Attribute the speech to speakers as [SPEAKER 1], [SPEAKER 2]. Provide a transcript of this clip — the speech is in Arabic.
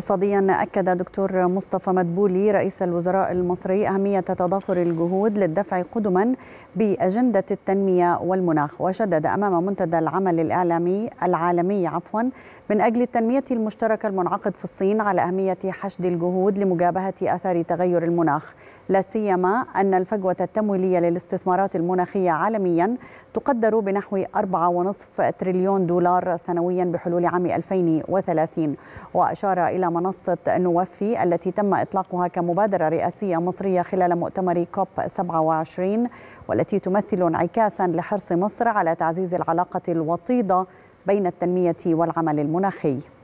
[SPEAKER 1] اقتصاديا أكد دكتور مصطفى مدبولي رئيس الوزراء المصري أهمية تضافر الجهود للدفع قدما بأجندة التنمية والمناخ وشدد أمام منتدى العمل الإعلامي العالمي عفوا من أجل التنمية المشتركة المنعقد في الصين على أهمية حشد الجهود لمجابهة أثار تغير المناخ لا سيما أن الفجوة التمويلية للاستثمارات المناخية عالميا تقدر بنحو 4.5 تريليون دولار سنويا بحلول عام 2030 وأشار إلى منصة نوفي التي تم إطلاقها كمبادرة رئاسية مصرية خلال مؤتمر كوب 27 والتي تمثل انعكاسا لحرص مصر على تعزيز العلاقة الوطيدة بين التنمية والعمل المناخي